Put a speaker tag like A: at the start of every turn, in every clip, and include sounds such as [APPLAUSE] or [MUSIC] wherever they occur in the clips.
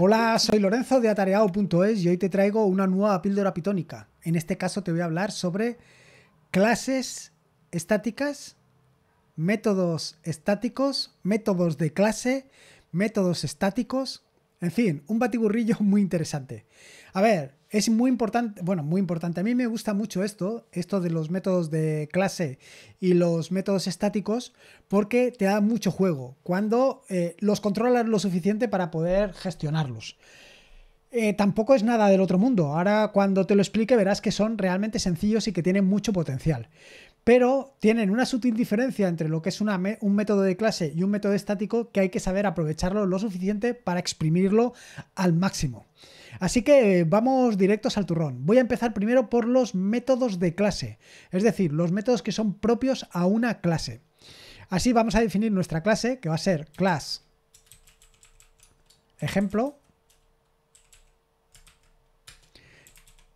A: Hola, soy Lorenzo de atareado.es y hoy te traigo una nueva píldora pitónica. En este caso te voy a hablar sobre clases estáticas, métodos estáticos, métodos de clase, métodos estáticos, en fin, un batiburrillo [LAUGHS] muy interesante. A ver, es muy importante, bueno, muy importante. A mí me gusta mucho esto, esto de los métodos de clase y los métodos estáticos, porque te da mucho juego cuando eh, los controlas lo suficiente para poder gestionarlos. Eh, tampoco es nada del otro mundo. Ahora cuando te lo explique verás que son realmente sencillos y que tienen mucho potencial pero tienen una sutil diferencia entre lo que es un método de clase y un método estático que hay que saber aprovecharlo lo suficiente para exprimirlo al máximo. Así que eh, vamos directos al turrón. Voy a empezar primero por los métodos de clase, es decir, los métodos que son propios a una clase. Así vamos a definir nuestra clase, que va a ser class ejemplo,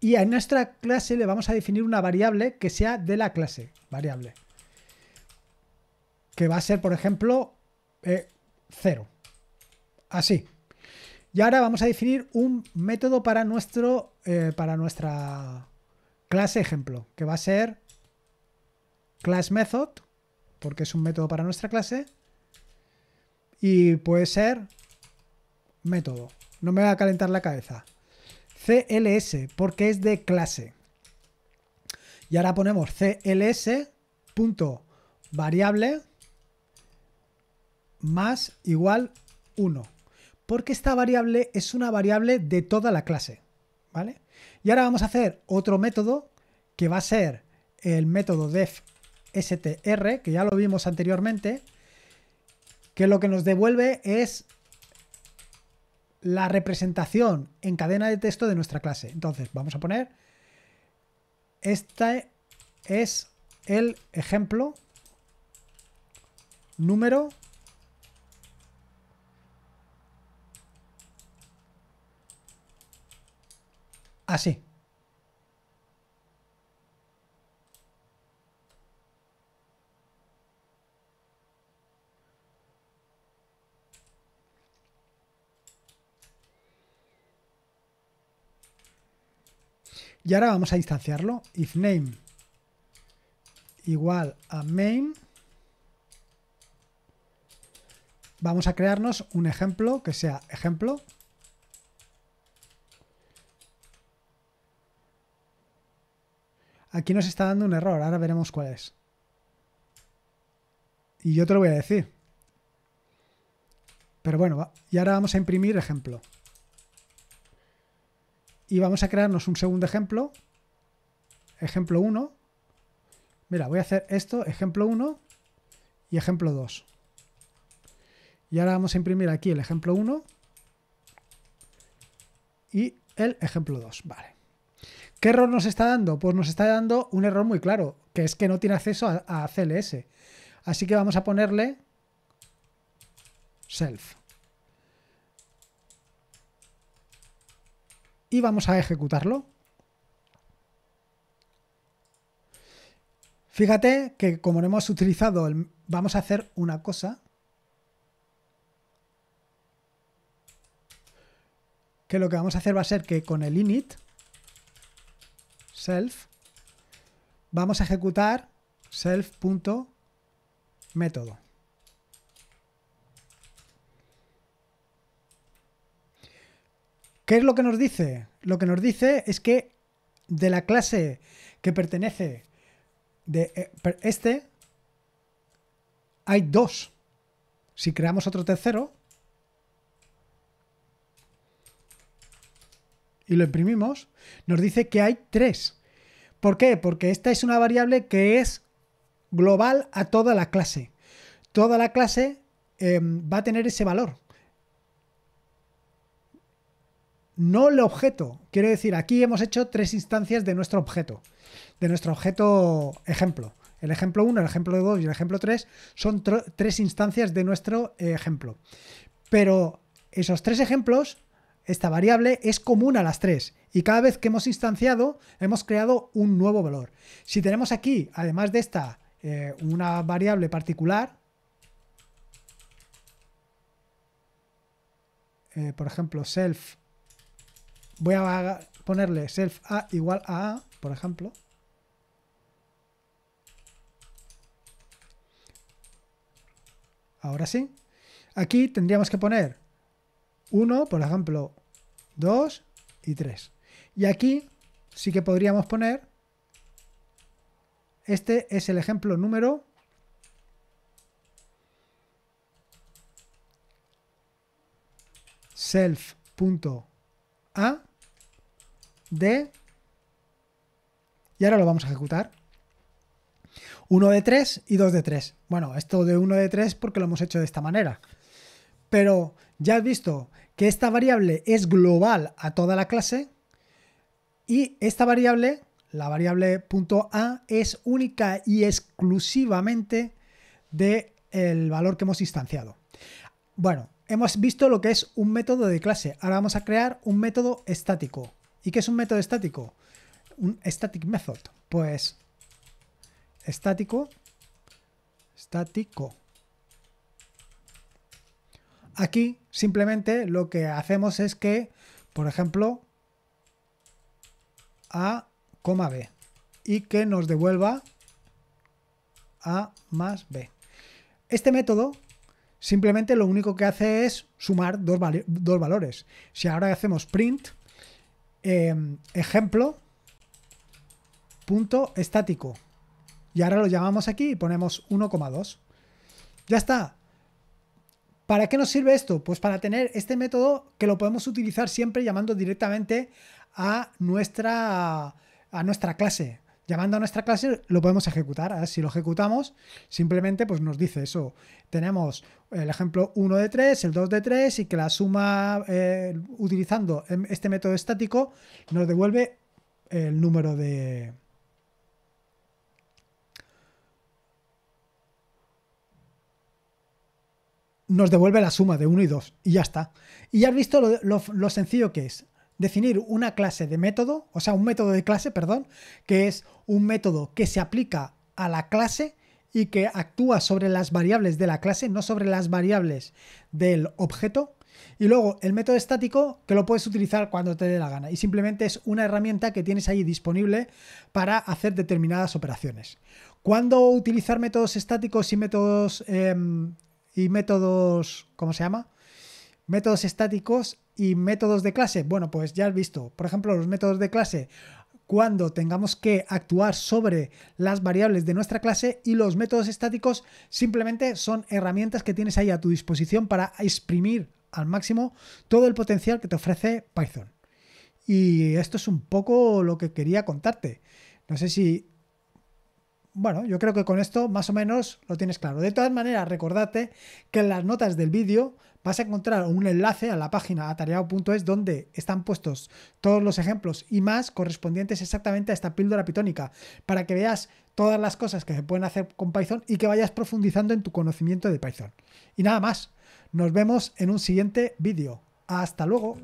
A: Y a nuestra clase le vamos a definir una variable que sea de la clase variable. Que va a ser, por ejemplo, 0 eh, Así. Y ahora vamos a definir un método para, nuestro, eh, para nuestra clase ejemplo, que va a ser class method, porque es un método para nuestra clase, y puede ser método. No me va a calentar la cabeza. CLS, porque es de clase. Y ahora ponemos CLS punto variable más igual 1. Porque esta variable es una variable de toda la clase. ¿Vale? Y ahora vamos a hacer otro método que va a ser el método def str, que ya lo vimos anteriormente, que lo que nos devuelve es la representación en cadena de texto de nuestra clase. Entonces, vamos a poner, este es el ejemplo número así. Y ahora vamos a instanciarlo. If name igual a main. Vamos a crearnos un ejemplo que sea ejemplo. Aquí nos está dando un error, ahora veremos cuál es. Y yo te lo voy a decir. Pero bueno, y ahora vamos a imprimir ejemplo y vamos a crearnos un segundo ejemplo. Ejemplo 1. Mira, voy a hacer esto, ejemplo 1 y ejemplo 2. Y ahora vamos a imprimir aquí el ejemplo 1 y el ejemplo 2. Vale. ¿Qué error nos está dando? Pues nos está dando un error muy claro, que es que no tiene acceso a, a CLS. Así que vamos a ponerle self. y vamos a ejecutarlo. Fíjate que como no hemos utilizado, el, vamos a hacer una cosa. Que lo que vamos a hacer va a ser que con el init self vamos a ejecutar método ¿Qué es lo que nos dice? Lo que nos dice es que de la clase que pertenece de eh, este, hay dos. Si creamos otro tercero y lo imprimimos, nos dice que hay tres. ¿Por qué? Porque esta es una variable que es global a toda la clase. Toda la clase em, va a tener ese valor. no el objeto. Quiero decir, aquí hemos hecho tres instancias de nuestro objeto, de nuestro objeto ejemplo. El ejemplo 1, el ejemplo 2 y el ejemplo 3 son tres instancias de nuestro ejemplo. Pero esos tres ejemplos, esta variable es común a las tres. Y cada vez que hemos instanciado, hemos creado un nuevo valor. Si tenemos aquí, además de esta, eh, una variable particular, eh, por ejemplo, self Voy a ponerle self a igual a a, por ejemplo. Ahora sí. Aquí tendríamos que poner 1, por ejemplo, 2 y 3. Y aquí sí que podríamos poner... Este es el ejemplo número... self.a de... Y ahora lo vamos a ejecutar. 1 de 3 y 2 de 3. Bueno, esto de 1 de 3 porque lo hemos hecho de esta manera. Pero ya has visto que esta variable es global a toda la clase y esta variable, la variable .a, es única y exclusivamente del el valor que hemos instanciado. Bueno, hemos visto lo que es un método de clase. Ahora vamos a crear un método estático. ¿Y qué es un método estático? Un static method. Pues estático, estático. Aquí simplemente lo que hacemos es que, por ejemplo, a, b y que nos devuelva a más b. Este método simplemente lo único que hace es sumar dos, dos valores. Si ahora hacemos print, Em, ejemplo punto estático. Y ahora lo llamamos aquí y ponemos 1,2. Ya está. ¿Para qué nos sirve esto? Pues para tener este método que lo podemos utilizar siempre llamando directamente a nuestra, a nuestra clase llamando a nuestra clase lo podemos ejecutar. Si lo ejecutamos, simplemente pues nos dice eso. Tenemos eh, el ejemplo 1 de 3, el 2 de 3 y que la suma eh, utilizando em, este método estático nos devuelve el número de... nos devuelve la suma de 1 y 2 y ya está. Y ya has visto lo sencillo que es definir una clase de método, o sea, un método de clase, perdón, que es un método que se aplica a la clase y que actúa sobre las variables de la clase, no sobre las variables del objeto. Y luego el método estático que lo puedes utilizar cuando te dé la gana. Y simplemente es una herramienta que tienes ahí disponible para hacer determinadas operaciones. ¿Cuándo utilizar métodos estáticos y métodos... Em, y métodos... ¿Cómo se llama? Métodos estáticos y métodos de clase. Bueno, pues ya has visto, por ejemplo, los métodos de clase cuando tengamos que actuar sobre las variables de nuestra clase y los métodos estáticos simplemente son herramientas que tienes ahí a tu disposición para exprimir al máximo todo el potencial que te ofrece Python. Y esto es un poco lo que quería contarte. No sé si bueno, yo creo que con esto más o menos lo tienes claro. De todas maneras, recordate que en las notas del vídeo vas a encontrar un enlace a la página atareado.es donde están puestos todos los ejemplos y más correspondientes exactamente a esta píldora pitónica, para que veas todas las cosas que se pueden hacer con Python y que vayas profundizando en tu conocimiento de Python. Y nada más, nos vemos en un siguiente vídeo. Hasta luego.